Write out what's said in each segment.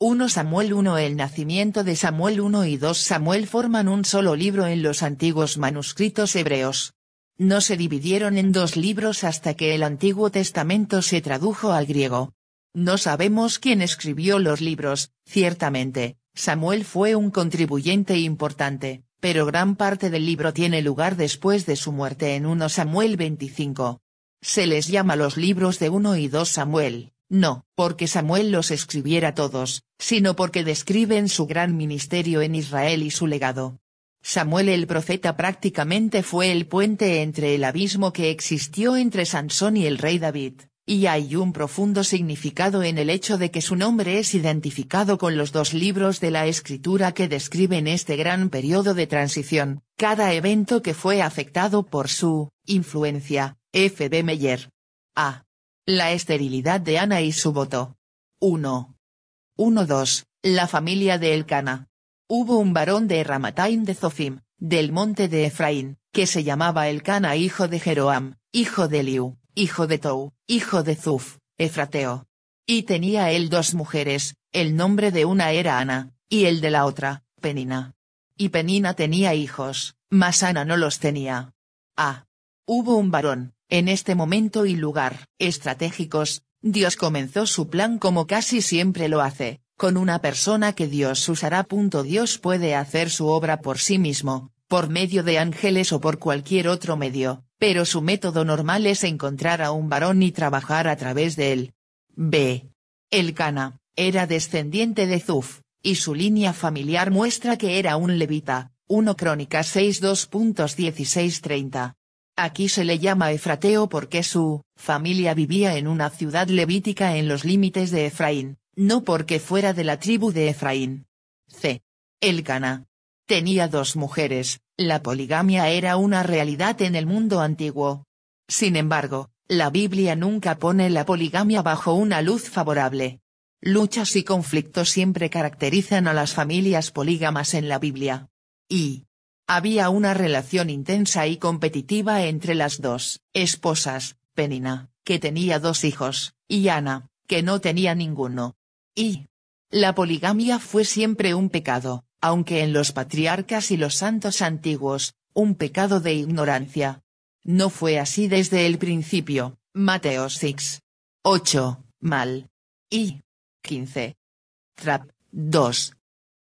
1 Samuel 1 El nacimiento de Samuel 1 y 2 Samuel forman un solo libro en los antiguos manuscritos hebreos. No se dividieron en dos libros hasta que el Antiguo Testamento se tradujo al griego. No sabemos quién escribió los libros, ciertamente, Samuel fue un contribuyente importante, pero gran parte del libro tiene lugar después de su muerte en 1 Samuel 25. Se les llama los libros de 1 y 2 Samuel. No, porque Samuel los escribiera todos, sino porque describen su gran ministerio en Israel y su legado. Samuel el profeta prácticamente fue el puente entre el abismo que existió entre Sansón y el rey David, y hay un profundo significado en el hecho de que su nombre es identificado con los dos libros de la escritura que describen este gran periodo de transición, cada evento que fue afectado por su influencia, F. Meyer. A. La esterilidad de Ana y su voto. 1. 1-2. La familia de Elcana. Hubo un varón de Ramataim de Zofim, del monte de Efraín, que se llamaba Elcana hijo de Jeroam, hijo de Liu, hijo de Tou, hijo de Zuf, Efrateo. Y tenía él dos mujeres, el nombre de una era Ana, y el de la otra, Penina. Y Penina tenía hijos, mas Ana no los tenía. Ah. Hubo un varón, en este momento y lugar, estratégicos, Dios comenzó su plan como casi siempre lo hace, con una persona que Dios usará. Dios puede hacer su obra por sí mismo, por medio de ángeles o por cualquier otro medio, pero su método normal es encontrar a un varón y trabajar a través de él. B. El Cana, era descendiente de Zuf, y su línea familiar muestra que era un levita, 1 Crónicas 6 30. Aquí se le llama Efrateo porque su familia vivía en una ciudad levítica en los límites de Efraín, no porque fuera de la tribu de Efraín. C. El Cana. Tenía dos mujeres, la poligamia era una realidad en el mundo antiguo. Sin embargo, la Biblia nunca pone la poligamia bajo una luz favorable. Luchas y conflictos siempre caracterizan a las familias polígamas en la Biblia. Y, había una relación intensa y competitiva entre las dos esposas, Penina, que tenía dos hijos, y Ana, que no tenía ninguno. Y. La poligamia fue siempre un pecado, aunque en los patriarcas y los santos antiguos, un pecado de ignorancia. No fue así desde el principio, Mateo 6. 8, mal. Y. 15. Trap, 2.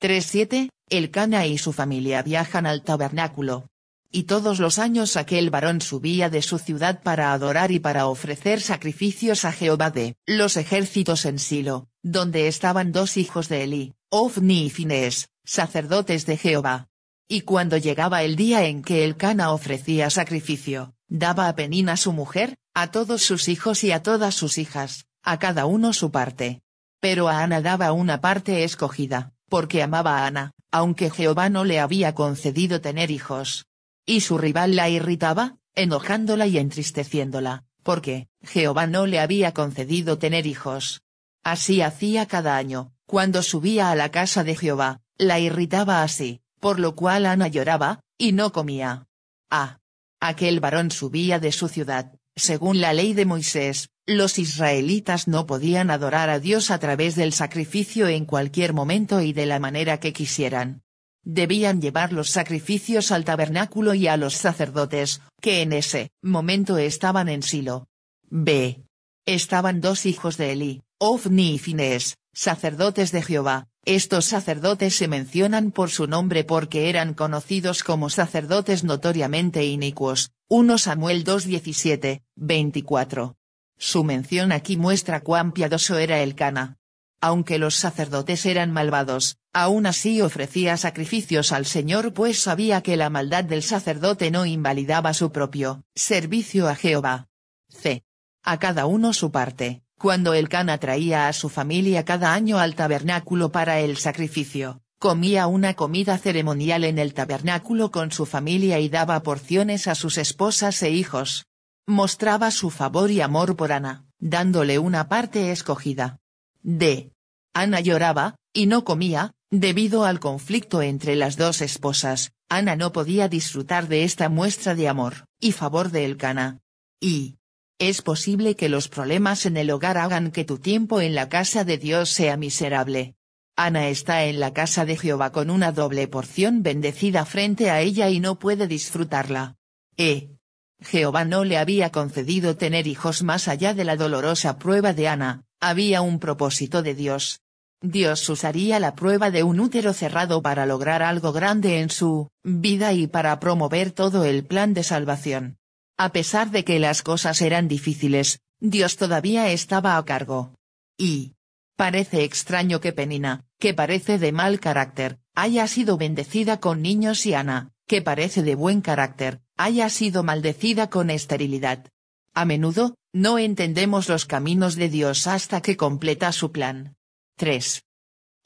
3-7, el Cana y su familia viajan al tabernáculo. Y todos los años aquel varón subía de su ciudad para adorar y para ofrecer sacrificios a Jehová de los ejércitos en Silo, donde estaban dos hijos de Eli, Ofni y Fines, sacerdotes de Jehová. Y cuando llegaba el día en que el Cana ofrecía sacrificio, daba a Penín a su mujer, a todos sus hijos y a todas sus hijas, a cada uno su parte. Pero a Ana daba una parte escogida, porque amaba a Ana aunque Jehová no le había concedido tener hijos. Y su rival la irritaba, enojándola y entristeciéndola, porque, Jehová no le había concedido tener hijos. Así hacía cada año, cuando subía a la casa de Jehová, la irritaba así, por lo cual Ana lloraba, y no comía. Ah. Aquel varón subía de su ciudad, según la ley de Moisés, los israelitas no podían adorar a Dios a través del sacrificio en cualquier momento y de la manera que quisieran. Debían llevar los sacrificios al tabernáculo y a los sacerdotes, que en ese momento estaban en Silo. B. Estaban dos hijos de Eli, Ofni y Fines, sacerdotes de Jehová. Estos sacerdotes se mencionan por su nombre porque eran conocidos como sacerdotes notoriamente inicuos, 1 Samuel 2:17, 24. Su mención aquí muestra cuán piadoso era el Cana. Aunque los sacerdotes eran malvados, aún así ofrecía sacrificios al Señor pues sabía que la maldad del sacerdote no invalidaba su propio servicio a Jehová. C. A cada uno su parte, cuando el Cana traía a su familia cada año al tabernáculo para el sacrificio, comía una comida ceremonial en el tabernáculo con su familia y daba porciones a sus esposas e hijos mostraba su favor y amor por Ana, dándole una parte escogida. D. Ana lloraba, y no comía, debido al conflicto entre las dos esposas, Ana no podía disfrutar de esta muestra de amor, y favor de Elcana. Y. Es posible que los problemas en el hogar hagan que tu tiempo en la casa de Dios sea miserable. Ana está en la casa de Jehová con una doble porción bendecida frente a ella y no puede disfrutarla. E. Jehová no le había concedido tener hijos más allá de la dolorosa prueba de Ana, había un propósito de Dios. Dios usaría la prueba de un útero cerrado para lograr algo grande en su vida y para promover todo el plan de salvación. A pesar de que las cosas eran difíciles, Dios todavía estaba a cargo. Y parece extraño que Penina, que parece de mal carácter, haya sido bendecida con niños y Ana, que parece de buen carácter, haya sido maldecida con esterilidad. A menudo, no entendemos los caminos de Dios hasta que completa su plan. 3.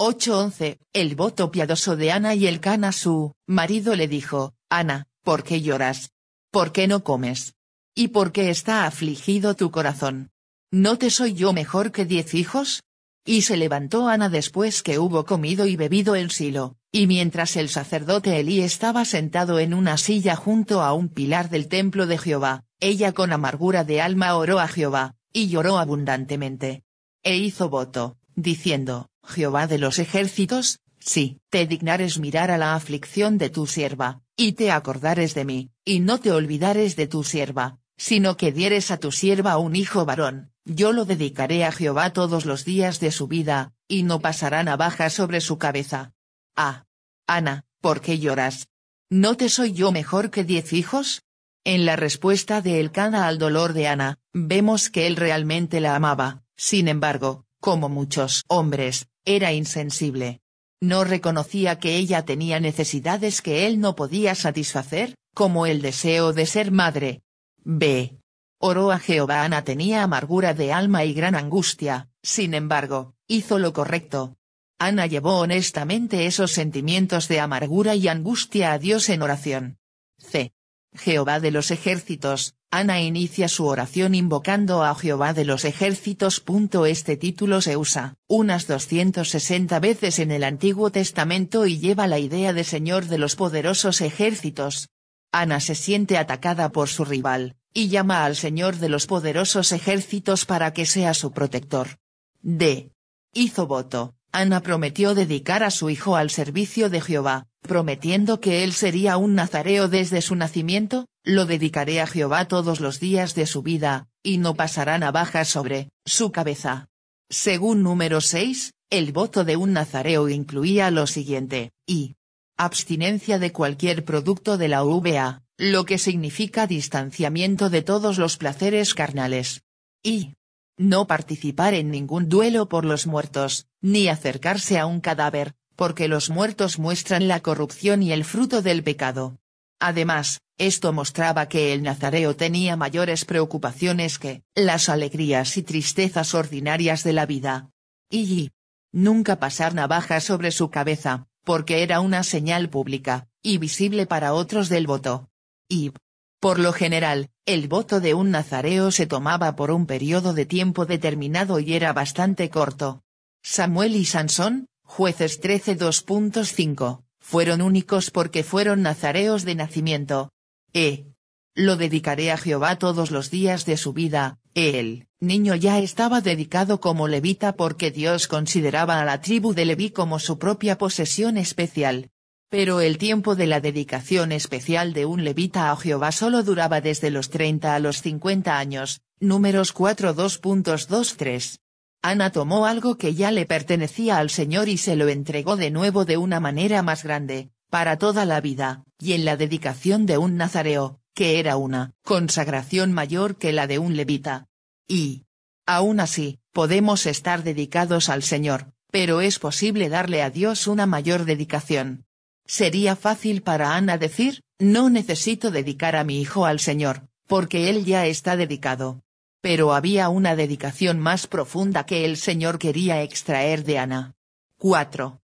8.11. El voto piadoso de Ana y el Cana su marido le dijo, Ana, ¿por qué lloras? ¿Por qué no comes? ¿Y por qué está afligido tu corazón? ¿No te soy yo mejor que diez hijos? Y se levantó Ana después que hubo comido y bebido el Silo, y mientras el sacerdote Elí estaba sentado en una silla junto a un pilar del templo de Jehová, ella con amargura de alma oró a Jehová, y lloró abundantemente. E hizo voto, diciendo, Jehová de los ejércitos, si te dignares mirar a la aflicción de tu sierva, y te acordares de mí, y no te olvidares de tu sierva, sino que dieres a tu sierva un hijo varón, yo lo dedicaré a Jehová todos los días de su vida, y no pasará navaja sobre su cabeza, Ah. Ana, ¿por qué lloras? ¿No te soy yo mejor que diez hijos? En la respuesta de Elcana al dolor de Ana, vemos que él realmente la amaba, sin embargo, como muchos hombres, era insensible. No reconocía que ella tenía necesidades que él no podía satisfacer, como el deseo de ser madre. B. Oró a Jehová Ana tenía amargura de alma y gran angustia, sin embargo, hizo lo correcto, Ana llevó honestamente esos sentimientos de amargura y angustia a Dios en oración. C. Jehová de los ejércitos, Ana inicia su oración invocando a Jehová de los ejércitos. Este título se usa unas 260 veces en el Antiguo Testamento y lleva la idea de Señor de los poderosos ejércitos. Ana se siente atacada por su rival, y llama al Señor de los poderosos ejércitos para que sea su protector. D. Hizo voto, Ana prometió dedicar a su hijo al servicio de Jehová, prometiendo que él sería un nazareo desde su nacimiento, lo dedicaré a Jehová todos los días de su vida, y no pasará navaja sobre su cabeza. Según número 6, el voto de un nazareo incluía lo siguiente, y abstinencia de cualquier producto de la uva, lo que significa distanciamiento de todos los placeres carnales. Y no participar en ningún duelo por los muertos, ni acercarse a un cadáver, porque los muertos muestran la corrupción y el fruto del pecado. Además, esto mostraba que el nazareo tenía mayores preocupaciones que las alegrías y tristezas ordinarias de la vida. Y nunca pasar navaja sobre su cabeza, porque era una señal pública, y visible para otros del voto. Y por lo general, el voto de un nazareo se tomaba por un periodo de tiempo determinado y era bastante corto. Samuel y Sansón, jueces 13 2.5, fueron únicos porque fueron nazareos de nacimiento. E. Lo dedicaré a Jehová todos los días de su vida, El niño ya estaba dedicado como levita porque Dios consideraba a la tribu de Leví como su propia posesión especial. Pero el tiempo de la dedicación especial de un levita a Jehová solo duraba desde los 30 a los 50 años, números 4.2.23. Ana tomó algo que ya le pertenecía al Señor y se lo entregó de nuevo de una manera más grande, para toda la vida, y en la dedicación de un nazareo, que era una consagración mayor que la de un levita. Y, aún así, podemos estar dedicados al Señor, pero es posible darle a Dios una mayor dedicación. Sería fácil para Ana decir, no necesito dedicar a mi hijo al Señor, porque él ya está dedicado. Pero había una dedicación más profunda que el Señor quería extraer de Ana. 4.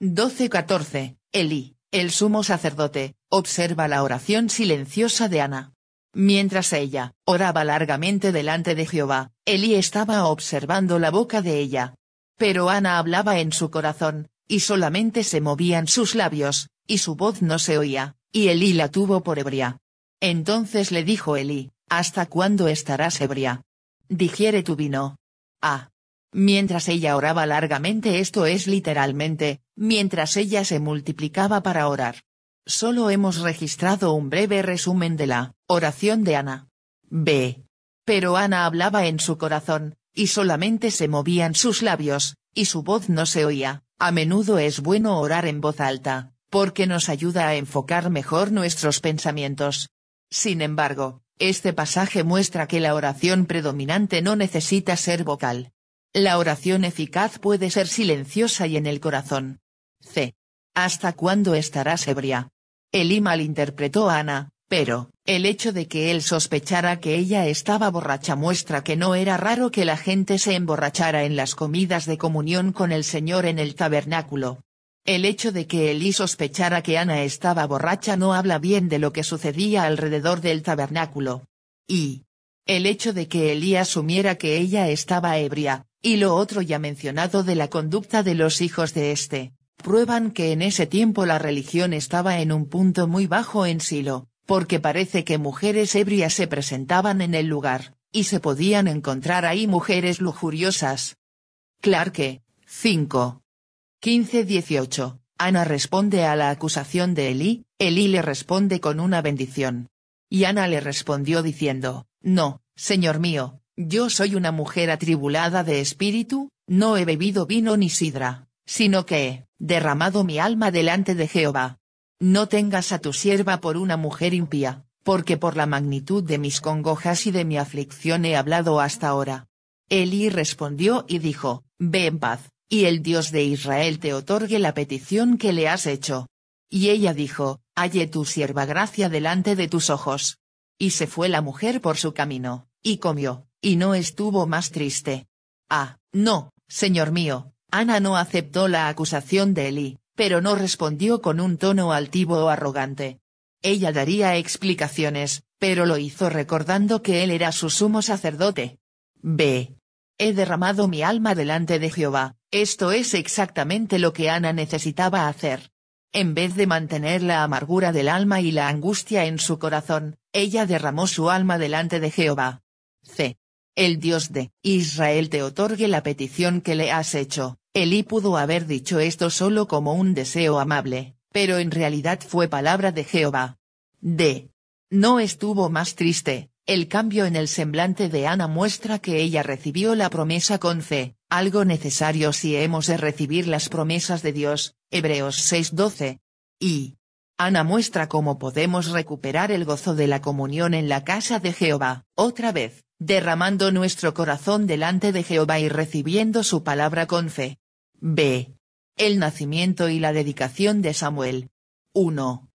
12-14. Elí, el sumo sacerdote, observa la oración silenciosa de Ana. Mientras ella oraba largamente delante de Jehová, Elí estaba observando la boca de ella. Pero Ana hablaba en su corazón, y solamente se movían sus labios, y su voz no se oía, y Eli la tuvo por ebria. Entonces le dijo Eli, ¿hasta cuándo estarás ebria? Digiere tu vino. Ah. Mientras ella oraba largamente esto es literalmente, mientras ella se multiplicaba para orar. Solo hemos registrado un breve resumen de la oración de Ana. B. Pero Ana hablaba en su corazón, y solamente se movían sus labios, y su voz no se oía, a menudo es bueno orar en voz alta, porque nos ayuda a enfocar mejor nuestros pensamientos. Sin embargo, este pasaje muestra que la oración predominante no necesita ser vocal. La oración eficaz puede ser silenciosa y en el corazón. C. ¿Hasta cuándo estarás ebria? Elí malinterpretó interpretó Ana, pero, el hecho de que él sospechara que ella estaba borracha muestra que no era raro que la gente se emborrachara en las comidas de comunión con el Señor en el tabernáculo. El hecho de que Elí sospechara que Ana estaba borracha no habla bien de lo que sucedía alrededor del tabernáculo. Y. El hecho de que Elí asumiera que ella estaba ebria, y lo otro ya mencionado de la conducta de los hijos de este, prueban que en ese tiempo la religión estaba en un punto muy bajo en Silo, porque parece que mujeres ebrias se presentaban en el lugar, y se podían encontrar ahí mujeres lujuriosas. Clarke, 5. 15-18. Ana responde a la acusación de Eli, Eli le responde con una bendición. Y Ana le respondió diciendo, No, señor mío, yo soy una mujer atribulada de espíritu, no he bebido vino ni sidra, sino que he derramado mi alma delante de Jehová. No tengas a tu sierva por una mujer impía, porque por la magnitud de mis congojas y de mi aflicción he hablado hasta ahora. Elí respondió y dijo, Ve en paz, y el Dios de Israel te otorgue la petición que le has hecho. Y ella dijo, Halle tu sierva gracia delante de tus ojos. Y se fue la mujer por su camino, y comió, y no estuvo más triste. Ah, no, señor mío, Ana no aceptó la acusación de Elí, pero no respondió con un tono altivo o arrogante. Ella daría explicaciones, pero lo hizo recordando que él era su sumo sacerdote. B. He derramado mi alma delante de Jehová, esto es exactamente lo que Ana necesitaba hacer. En vez de mantener la amargura del alma y la angustia en su corazón, ella derramó su alma delante de Jehová. C. El Dios de Israel te otorgue la petición que le has hecho. Elí pudo haber dicho esto solo como un deseo amable, pero en realidad fue palabra de Jehová. D. No estuvo más triste, el cambio en el semblante de Ana muestra que ella recibió la promesa con fe, algo necesario si hemos de recibir las promesas de Dios, Hebreos 6:12. Y. Ana muestra cómo podemos recuperar el gozo de la comunión en la casa de Jehová, otra vez, derramando nuestro corazón delante de Jehová y recibiendo su palabra con fe. B. El nacimiento y la dedicación de Samuel. 1.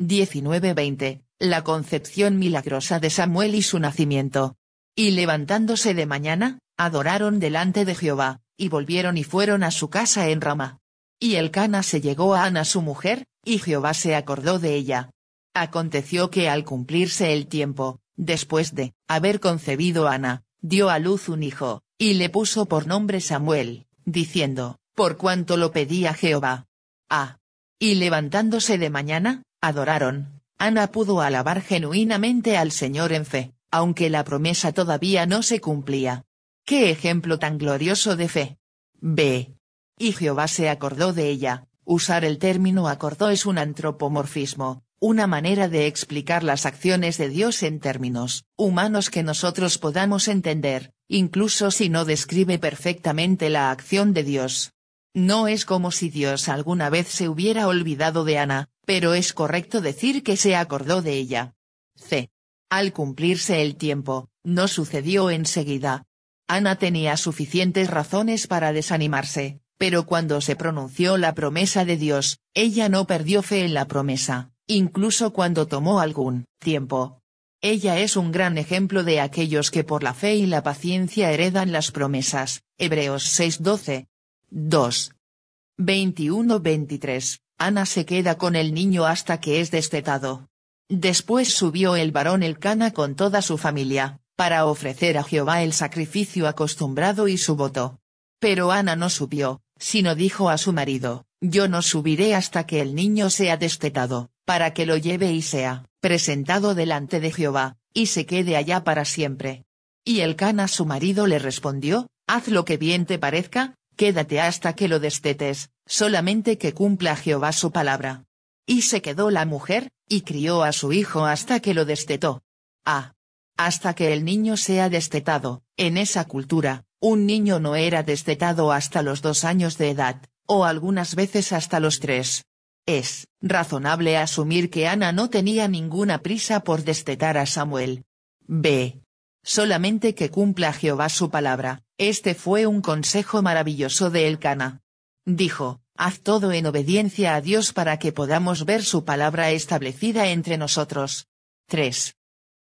19-20, la concepción milagrosa de Samuel y su nacimiento. Y levantándose de mañana, adoraron delante de Jehová, y volvieron y fueron a su casa en Rama. Y el Cana se llegó a Ana su mujer, y Jehová se acordó de ella. Aconteció que al cumplirse el tiempo, después de haber concebido Ana, dio a luz un hijo, y le puso por nombre Samuel diciendo, por cuanto lo pedía Jehová. Ah. Y levantándose de mañana, adoraron. Ana pudo alabar genuinamente al Señor en fe, aunque la promesa todavía no se cumplía. ¡Qué ejemplo tan glorioso de fe! B. Y Jehová se acordó de ella. Usar el término acordó es un antropomorfismo, una manera de explicar las acciones de Dios en términos humanos que nosotros podamos entender, incluso si no describe perfectamente la acción de Dios. No es como si Dios alguna vez se hubiera olvidado de Ana, pero es correcto decir que se acordó de ella. C. Al cumplirse el tiempo, no sucedió enseguida. Ana tenía suficientes razones para desanimarse, pero cuando se pronunció la promesa de Dios, ella no perdió fe en la promesa incluso cuando tomó algún tiempo. Ella es un gran ejemplo de aquellos que por la fe y la paciencia heredan las promesas. Hebreos 6:12. 2. 21-23. Ana se queda con el niño hasta que es destetado. Después subió el varón cana con toda su familia, para ofrecer a Jehová el sacrificio acostumbrado y su voto. Pero Ana no subió, sino dijo a su marido, yo no subiré hasta que el niño sea destetado, para que lo lleve y sea presentado delante de Jehová, y se quede allá para siempre. Y el Cana su marido le respondió, Haz lo que bien te parezca, quédate hasta que lo destetes, solamente que cumpla Jehová su palabra. Y se quedó la mujer, y crió a su hijo hasta que lo destetó. Ah. Hasta que el niño sea destetado, en esa cultura, un niño no era destetado hasta los dos años de edad, o algunas veces hasta los tres. Es razonable asumir que Ana no tenía ninguna prisa por destetar a Samuel. B. Solamente que cumpla Jehová su palabra. Este fue un consejo maravilloso de Elcana. Dijo, haz todo en obediencia a Dios para que podamos ver su palabra establecida entre nosotros. 3.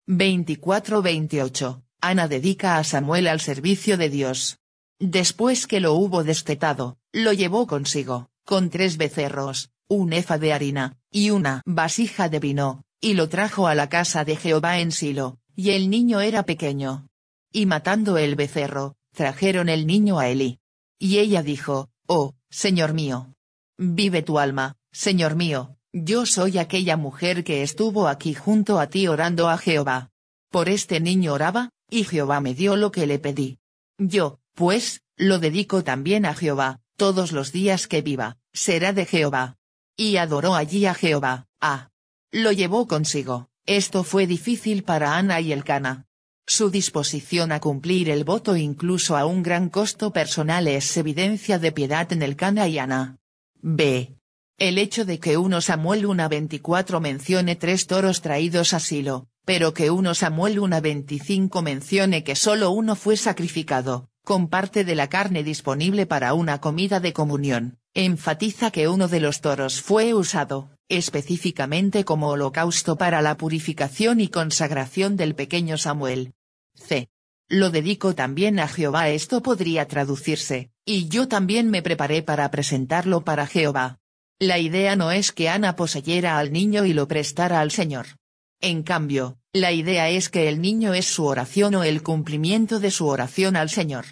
24-28. Ana dedica a Samuel al servicio de Dios. Después que lo hubo destetado, lo llevó consigo, con tres becerros, un efa de harina, y una vasija de vino, y lo trajo a la casa de Jehová en Silo, y el niño era pequeño. Y matando el becerro, trajeron el niño a Eli. Y ella dijo, Oh, Señor mío. Vive tu alma, Señor mío, yo soy aquella mujer que estuvo aquí junto a ti orando a Jehová. Por este niño oraba, y Jehová me dio lo que le pedí. Yo, pues, lo dedico también a Jehová, todos los días que viva, será de Jehová. Y adoró allí a Jehová, a. Lo llevó consigo, esto fue difícil para Ana y el Cana. Su disposición a cumplir el voto incluso a un gran costo personal es evidencia de piedad en el Cana y Ana. B. El hecho de que uno Samuel 1.24 mencione tres toros traídos a Silo, pero que uno Samuel 1.25 mencione que solo uno fue sacrificado, con parte de la carne disponible para una comida de comunión, enfatiza que uno de los toros fue usado, específicamente como holocausto para la purificación y consagración del pequeño Samuel. C. Lo dedico también a Jehová esto podría traducirse, y yo también me preparé para presentarlo para Jehová. La idea no es que Ana poseyera al niño y lo prestara al Señor. En cambio, la idea es que el niño es su oración o el cumplimiento de su oración al Señor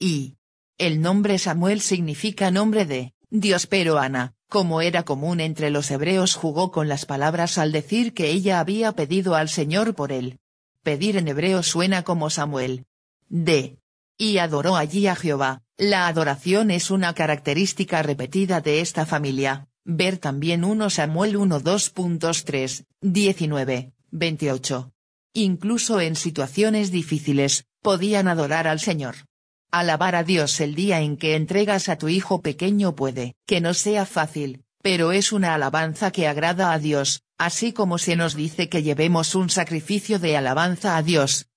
y el nombre Samuel significa nombre de Dios pero Ana, como era común entre los hebreos jugó con las palabras al decir que ella había pedido al Señor por él. Pedir en hebreo suena como Samuel. De. Y adoró allí a Jehová, la adoración es una característica repetida de esta familia, ver también 1 Samuel 1 2.3, 19, 28. Incluso en situaciones difíciles, podían adorar al Señor. Alabar a Dios el día en que entregas a tu hijo pequeño puede que no sea fácil, pero es una alabanza que agrada a Dios, así como se nos dice que llevemos un sacrificio de alabanza a Dios,